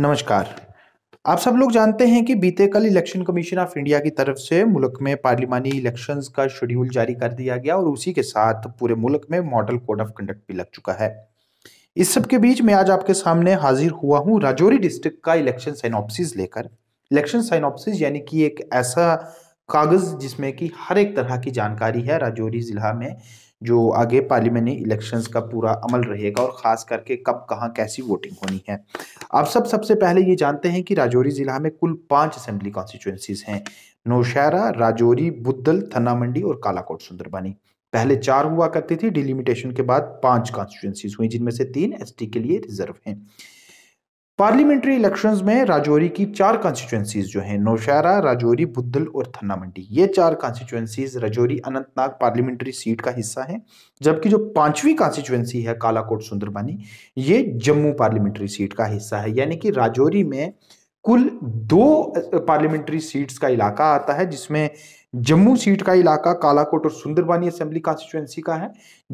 नमस्कार आप सब लोग जानते हैं कि बीते कल इलेक्शन कमीशन ऑफ इंडिया की तरफ से मुल्क में पार्लिमानी इलेक्शंस का शेड्यूल जारी कर दिया गया और उसी के साथ पूरे मुल्क में मॉडल कोड ऑफ कंडक्ट भी लग चुका है इस सब के बीच मैं आज आपके सामने हाजिर हुआ हूँ राजौरी डिस्ट्रिक्ट का इलेक्शन साइनोपसिस लेकर इलेक्शन साइनोपसिस यानी कि एक ऐसा कागज़ जिसमें कि हर एक तरह की जानकारी है राजौरी ज़िला में जो आगे पार्लियामेंट इलेक्शंस का पूरा अमल रहेगा और ख़ास करके कब कहाँ कैसी वोटिंग होनी है आप सब सबसे पहले ये जानते हैं कि राजौरी ज़िला में कुल पांच असेंबली कॉन्स्टिट्यूंसीज़ हैं नौशहरा राजौरी बुद्धल मंडी और कालाकोट सुंदरबानी पहले चार हुआ करती थी डिलिमिटेशन के बाद पांच कॉन्स्टिचुएंसीज हुई जिनमें से तीन एस के लिए रिजर्व हैं पार्लियामेंट्री इलेक्शंस में राजौरी की चार कॉन्स्टिट्यूंसीज जो हैं नौशहरा राजौरी बुद्धल और थन्ना मंडी ये चार constituencies Rajouri Anantnag parliamentary seat का हिस्सा है जबकि जो पांचवी कॉन्स्टिट्यूंसी है कालाकोट सुंदरबानी ये जम्मू पार्लियामेंट्री सीट का हिस्सा है यानी कि राजौरी में कुल दो पार्लियामेंट्री सीट्स का इलाका आता है जिसमें जम्मू सीट का इलाका कालाकोट और सुंदरबानी असेंबली कॉन्स्टिट्यूएंसी का है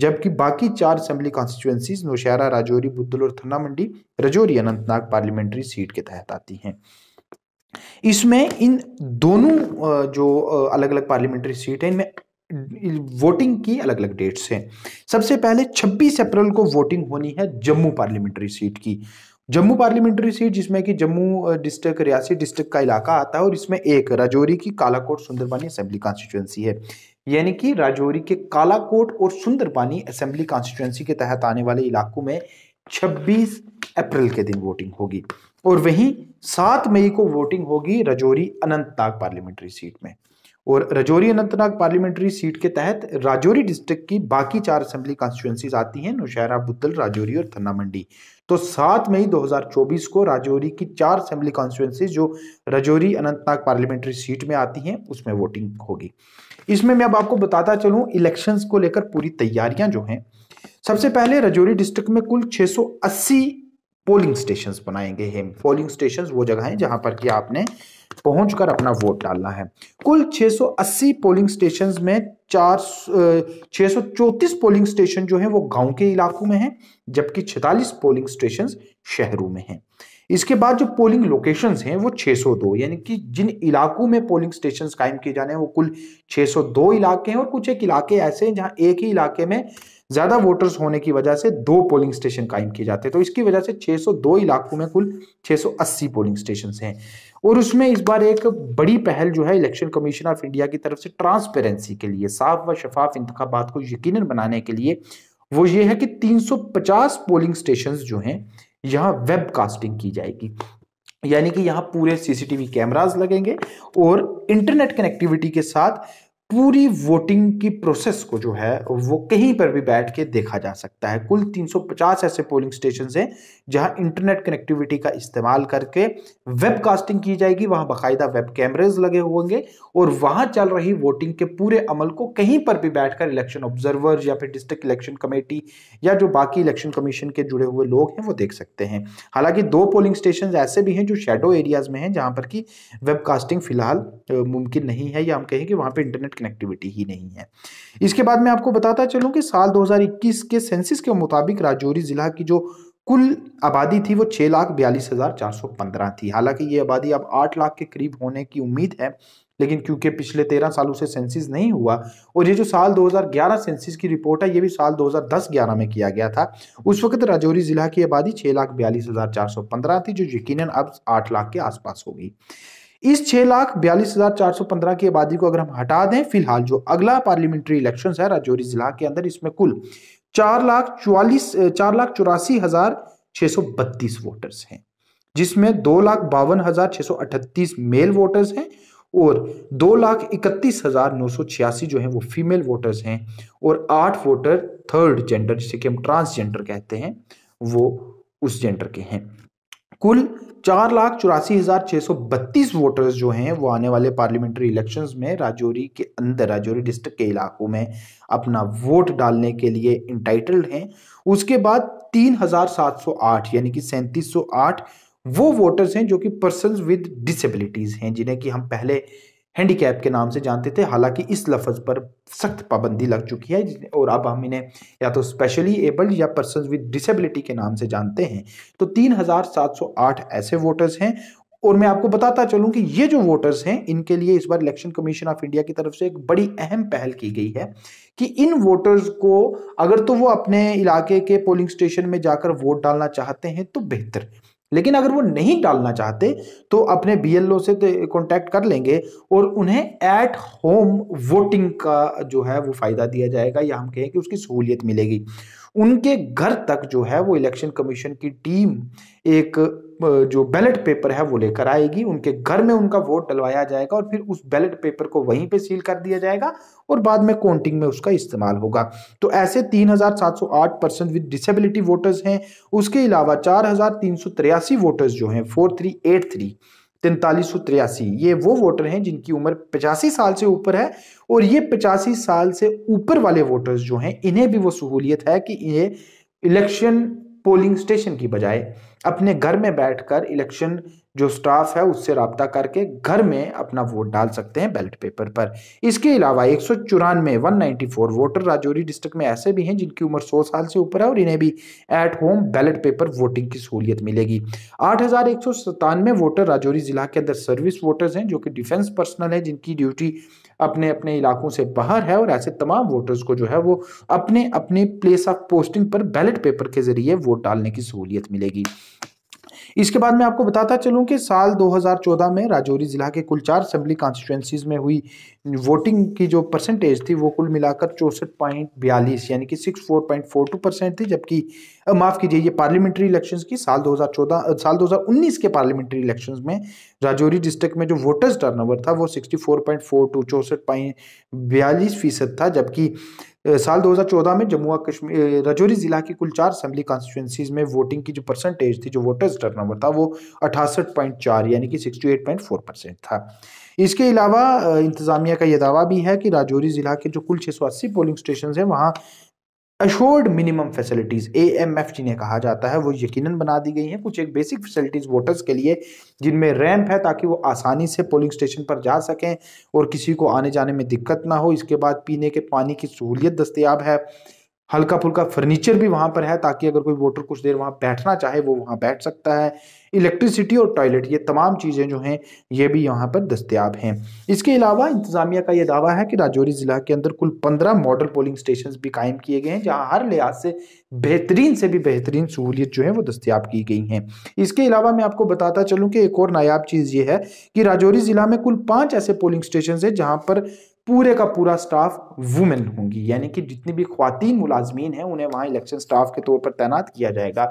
जबकि बाकी चार असेंबली कॉन्स्टिट्यूएंसीज नौशहरा राजौरी बुद्धल और थन्ना मंडी रजौरी अनंतनाग पार्लियामेंट्री सीट के तहत आती हैं इसमें इन दोनों जो अलग अलग पार्लियामेंट्री सीट है इनमें वोटिंग की अलग अलग डेट्स हैं सबसे पहले 26 अप्रैल को वोटिंग होनी है जम्मू पार्लियामेंट्री सीट की जम्मू पार्लियामेंट्री सीट जिसमें कि जम्मू डिस्ट्रिक्ट रियासी डिस्ट्रिक्ट का इलाका आता है और इसमें एक राजौरी की कालाकोट सुंदरबानी असेंबली कॉन्स्टिट्यूंसी है यानी कि राजौरी के कालाकोट और सुंदरबानी असेंबली कॉन्स्टिट्यूंसी के तहत आने वाले इलाकों में 26 अप्रैल के दिन वोटिंग होगी और वहीं 7 मई को वोटिंग होगी राजौरी अनंतनाग पार्लियामेंट्री सीट में और राजौरी अनंतनाग पार्लियामेंट्री सीट के तहत राजौरी डिस्ट्रिक्ट की बाकी चार असेंबली कॉन्स्टिट्यूंसीज आती हैं नौशहरा बुद्धल राजौरी और थन्ना मंडी तो सात मई 2024 को राजौरी की चार असेंबली कॉन्स्टिट्यूंसीज जो राजौरी अनंतनाग पार्लियामेंट्री सीट में आती हैं उसमें वोटिंग होगी इसमें मैं अब आपको बताता चलूँ इलेक्शन को लेकर पूरी तैयारियां जो हैं सबसे पहले राजौरी डिस्ट्रिक्ट में कुल अस्सी पोलिंग स्टेशन बनाए गए हैं पोलिंग स्टेशन वो जगह हैं जहां पर कि आपने पहुंचकर अपना वोट डालना है कुल 680 पोलिंग स्टेशन में चार छः पोलिंग स्टेशन जो है वो गांव के इलाकों में हैं जबकि 46 पोलिंग स्टेशन शहरों में हैं इसके बाद जो पोलिंग लोकेशंस हैं वो 602 यानी कि जिन इलाकों में पोलिंग स्टेशन कायम किए जाने हैं वो कुल 602 इलाके हैं और कुछ एक इलाके ऐसे हैं जहाँ एक ही इलाके में ज्यादा वोटर्स होने की वजह से दो पोलिंग स्टेशन कायम किए जाते हैं तो इसकी वजह से 602 इलाकों में कुल 680 पोलिंग स्टेशन हैं और उसमें इस बार एक बड़ी पहल जो है इलेक्शन कमीशन ऑफ इंडिया की तरफ से ट्रांसपेरेंसी के लिए साफ व शफाफ इंतबात को यकीन बनाने के लिए वो ये है कि 350 पोलिंग स्टेशन जो हैं यहाँ वेब की जाएगी यानी कि यहाँ पूरे सीसीटीवी कैमरास लगेंगे और इंटरनेट कनेक्टिविटी के साथ पूरी वोटिंग की प्रोसेस को जो है वो कहीं पर भी बैठ के देखा जा सकता है कुल 350 ऐसे पोलिंग स्टेशन हैं जहां इंटरनेट कनेक्टिविटी का इस्तेमाल करके वेबकास्टिंग की जाएगी वहां बाकायदा वेब कैमरेज लगे होंगे और वहां चल रही वोटिंग के पूरे अमल को कहीं पर भी बैठकर इलेक्शन ऑब्जर्वर या फिर डिस्ट्रिक्ट इलेक्शन कमेटी या जो बाकी इलेक्शन कमीशन के जुड़े हुए लोग हैं वो देख सकते हैं हालांकि दो पोलिंग स्टेशन ऐसे भी हैं जो शेडो एरियाज में हैं जहाँ पर कि वेबकास्टिंग फिलहाल मुमकिन नहीं है या हम कहें कि वहाँ पर इंटरनेट इंटरनेट कनेक्टिविटी ही नहीं है इसके बाद मैं आपको बताता चलूँ कि साल 2021 के सेंसिस के मुताबिक राजौरी ज़िला की जो कुल आबादी थी वो छः लाख बयालीस हज़ार चार सौ पंद्रह थी हालांकि ये आबादी अब आठ लाख के करीब होने की उम्मीद है लेकिन क्योंकि पिछले तेरह सालों से सेंसिस नहीं हुआ और ये जो साल 2011 सेंसिस की रिपोर्ट है ये भी साल 2010-11 में किया गया था उस वक्त राजौरी ज़िला की आबादी छः लाख बयालीस हज़ार चार सौ पंद्रह थी जो यकीनन अब आठ लाख के आसपास होगी इस छह लाख बयालीस हजार चार सौ पंद्रह की आबादी को अगर हम हटा दें फिलहाल जो अगला पार्लियामेंट्री इलेक्शन है राजौरी जिला के अंदर इसमें कुल चार लाख चौवालीस चार लाख चौरासी हजार छह सौ बत्तीस वोटर्स हैं जिसमें दो लाख बावन हजार छह सौ अठतीस मेल वोटर्स हैं और दो लाख इकतीस हजार नौ सौ छियासी जो है वो फीमेल वोटर्स हैं और आठ वोटर थर्ड जेंडर जिसे कि हम ट्रांसजेंडर कहते हैं वो उस जेंडर के हैं कुल चार लाख चौरासी हज़ार छः सौ बत्तीस वोटर्स जो हैं वो आने वाले पार्लियामेंट्री इलेक्शंस में राजौरी के अंदर राजौरी डिस्ट्रिक्ट के इलाकों में अपना वोट डालने के लिए इंटाइटल्ड हैं उसके बाद तीन हज़ार सात सौ आठ यानी कि सैंतीस सौ आठ वो वोटर्स हैं जो कि पर्सन विद डिसेबिलिटीज़ हैं जिन्हें कि हम पहले हैंडीकैप के नाम से जानते थे हालांकि इस लफ्ज़ पर सख्त पाबंदी लग चुकी है और अब हम इन्हें या तो स्पेशली एबल्ड या पर्सन विद डिसेबिलिटी के नाम से जानते हैं तो 3,708 ऐसे वोटर्स हैं और मैं आपको बताता चलूं कि ये जो वोटर्स हैं इनके लिए इस बार इलेक्शन कमीशन ऑफ इंडिया की तरफ से एक बड़ी अहम पहल की गई है कि इन वोटर्स को अगर तो वो अपने इलाके के पोलिंग स्टेशन में जाकर वोट डालना चाहते हैं तो बेहतर लेकिन अगर वो नहीं डालना चाहते तो अपने बी से तो कॉन्टैक्ट कर लेंगे और उन्हें एट होम वोटिंग का जो है वो फ़ायदा दिया जाएगा या हम कहें कि उसकी सहूलियत मिलेगी उनके घर तक जो है वो इलेक्शन कमीशन की टीम एक जो बैलेट पेपर है वो लेकर आएगी उनके घर में उनका वोट डलवाया जाएगा और फिर उस बैलेट पेपर को वहीं पे सील कर दिया जाएगा और बाद में काउंटिंग में उसका इस्तेमाल होगा तो ऐसे 3,708 परसेंट विद डिसेबिलिटी वोटर्स हैं उसके अलावा चार वोटर्स जो हैं फोर तैंतालीस सौ तिरासी ये वो वोटर हैं जिनकी उम्र पचासी साल से ऊपर है और ये पचासी साल से ऊपर वाले वोटर्स जो हैं इन्हें भी वो सहूलियत है कि ये इलेक्शन पोलिंग स्टेशन की बजाय अपने घर में बैठकर इलेक्शन जो स्टाफ है उससे रबता करके घर में अपना वोट डाल सकते हैं बैलेट पेपर पर इसके अलावा एक सौ चौरानवे one ninety four voter Rajouri district में ऐसे भी हैं जिनकी उम्र सौ साल से ऊपर है और इन्हें भी at home ballot paper voting की सहूलियत मिलेगी आठ हज़ार एक सौ सतानवे वोटर राजौरी ज़िला के अंदर सर्विस वोटर्स हैं जो कि डिफेंस पर्सनल है जिनकी ड्यूटी अपने अपने इलाकों से बाहर है और ऐसे तमाम वोटर्स को जो है वो अपने अपने प्लेस ऑफ पोस्टिंग पर बैलेट पेपर के जरिए वोट डालने की सहूलियत मिलेगी इसके बाद मैं आपको बताता चलूँ कि साल 2014 में राजौरी ज़िला के कुल चार असेंबली कॉन्स्टिट्यूंसीज़ में हुई वोटिंग की जो परसेंटेज थी वो कुल मिलाकर चौंसठ पॉइंट बयालीस यानी कि six four point four two percent थी जबकि माफ़ कीजिए ये पार्लियामेंट्री इलेक्शंस की साल दो साल दो के पार्लियामेंट्री इलेक्शंस में राजौरी डिस्ट्रिक्ट में जो वोटर्स टर्नओवर था वो टू चौंसठ पॉइंट बयालीस फीसद था जबकि साल 2014 में जम्मू कश्मीर रजौरी ज़िला की कुल चार असम्बली कॉन्स्टिट्यूंसीज में वोटिंग की जो परसेंटेज थी जो वोटर्स टर्नओवर था वो अठासठ पॉइंट चार यानी कि sixty eight point four percent था इसके अलावा इंतज़ामिया का यह दावा भी है कि राजौरी ज़िला के जो कुल छः सौ अस्सी पोलिंग स्टेशन हैं वहाँ assured minimum facilities A M F जिन्हें कहा जाता है वो यकीनन बना दी गई हैं कुछ एक बेसिक फैसिलिटीज़ वोटर्स के लिए जिनमें रैंप है ताकि वो आसानी से पोलिंग स्टेशन पर जा सकें और किसी को आने जाने में दिक्कत ना हो इसके बाद पीने के पानी की सहूलियत दस्तियाब है हल्का फुल्का फर्नीचर भी वहां पर है ताकि अगर कोई वोटर कुछ देर वहां बैठना चाहे वो वहां बैठ सकता है इलेक्ट्रिसिटी और टॉयलेट ये तमाम चीज़ें जो हैं ये भी यहाँ पर दस्तियाब हैं इसके अलावा इंतजामिया का ये दावा है कि राजौरी ज़िला के अंदर कुल पंद्रह मॉडल पोलिंग स्टेशन भी कायम किए गए हैं जहाँ हर लिहाज से बेहतरीन से भी बेहतरीन सहूलियत जो है वो दस्तियाब की गई हैं इसके अलावा मैं आपको बताता चलूँ कि एक और नायाब चीज़ ये है कि राजौरी ज़िला में कुल पाँच ऐसे पोलिंग स्टेशन है जहाँ पर पूरे का पूरा स्टाफ वुमेन होंगी यानी कि जितनी भी खातन मुलाजमीन हैं उन्हें वहाँ इलेक्शन स्टाफ के तौर पर तैनात किया जाएगा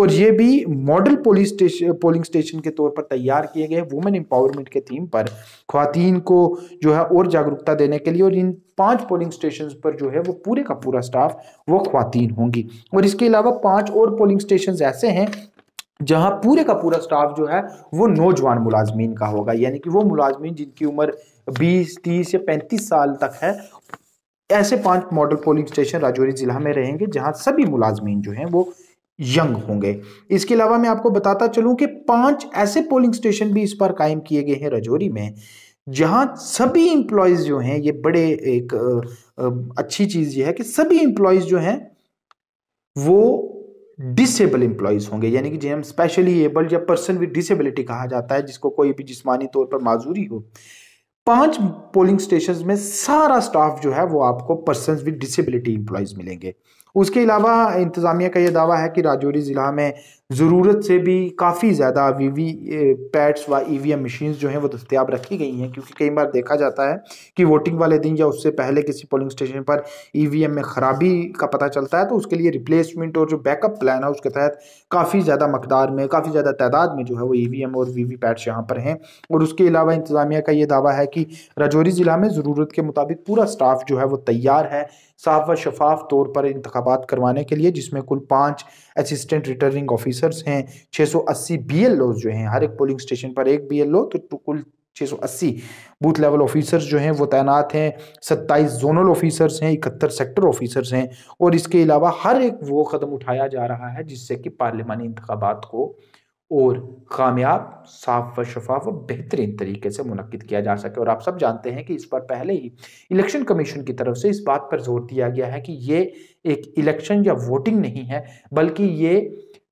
और ये भी model polling station polling station के तौर पर तैयार किए गए वुमेन एम्पावरमेंट के थीम पर खातन को जो है और जागरूकता देने के लिए और इन पांच पोलिंग स्टेशन पर जो है वो पूरे का पूरा स्टाफ वो खातन होंगी और इसके अलावा पाँच और पोलिंग स्टेशन ऐसे हैं जहाँ पूरे का पूरा स्टाफ जो है वो नौजवान मुलाजमीन का होगा यानी कि वो मुलाजमीन जिनकी उम्र बीस तीस या पैंतीस साल तक है ऐसे पांच मॉडल पोलिंग स्टेशन राजौरी जिला में रहेंगे जहां सभी मुलाजमीन जो हैं वो यंग होंगे इसके अलावा मैं आपको बताता चलूं कि पांच ऐसे पोलिंग स्टेशन भी इस बार कायम किए गए हैं राजौरी में जहां सभी इंप्लॉयज जो हैं ये बड़े एक अच्छी चीज़ ये है कि सभी इंप्लॉयज जो हैं वो डिसेबल इंप्लॉयज होंगे यानी कि जिन्हें स्पेशली एबल्ड या पर्सन विद डिसेबिलिटी कहा जाता है जिसको कोई भी जिसमानी तौर पर माजूरी हो पांच पोलिंग स्टेशन में सारा स्टाफ जो है वो आपको पर्सन विद डिसेबिलिटी इंप्लॉयज मिलेंगे उसके अलावा इंतज़ामिया का ये दावा है कि राजौरी ज़िला में ज़रूरत से भी काफ़ी ज़्यादा वी वी पैड्स व ई वी एम मशीन जो हैं वो दस्तियाब रखी गई हैं क्योंकि कई बार देखा जाता है कि वोटिंग वाले दिन या उससे पहले किसी पोलिंग स्टेशन पर ई वी एम में ख़राबी का पता चलता है तो उसके लिए रिप्लेसमेंट और जो बैकअप प्लान है उसके तहत काफ़ी ज़्यादा मकदार में काफ़ी ज़्यादा तादाद में जो है वो ई वी एम और वी वी पैड्स यहाँ पर हैं और उसके अलावा इंतज़ामिया का ये दावा है कि राजौरी ज़िला में ज़रूरत के मुताबिक पूरा स्टाफ जो है वो तैयार है साफ व शफाफ तौर पर इंतबात करवाने के लिए जिसमें कुल पाँच असिस्टेंट रिटर्निंग ऑफिसर्स हैं 680 ओ जो हैं हर एक पोलिंग स्टेशन पर एक बी एल ओ तो कुल 680 बूथ लेवल ऑफिसर्स जो हैं वो तैनात हैं 27 जोनल ऑफिसर्स हैं इकहत्तर सेक्टर ऑफिसर्स हैं और इसके अलावा हर एक वो कदम उठाया जा रहा है जिससे कि पार्लियामानी इंतबात को और कामयाब साफ व शफाफ व बेहतरीन तरीके से मुनद किया जा सके और आप सब जानते हैं कि इस पर पहले ही इलेक्शन कमीशन की तरफ से इस बात पर जोर दिया गया है कि ये एक इलेक्शन या वोटिंग नहीं है बल्कि ये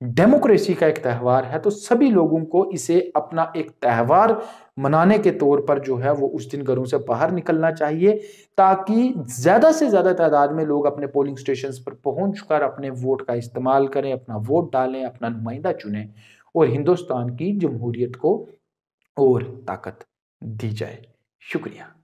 डेमोक्रेसी का एक त्यौहार है तो सभी लोगों को इसे अपना एक त्यौहार मनाने के तौर पर जो है वो उस दिन घरों से बाहर निकलना चाहिए ताकि ज़्यादा से ज़्यादा तादाद में लोग अपने पोलिंग स्टेशन पर पहुँच अपने वोट का इस्तेमाल करें अपना वोट डालें अपना नुमाइंदा चुनें और हिंदुस्तान की जमहूरियत को और ताकत दी जाए शुक्रिया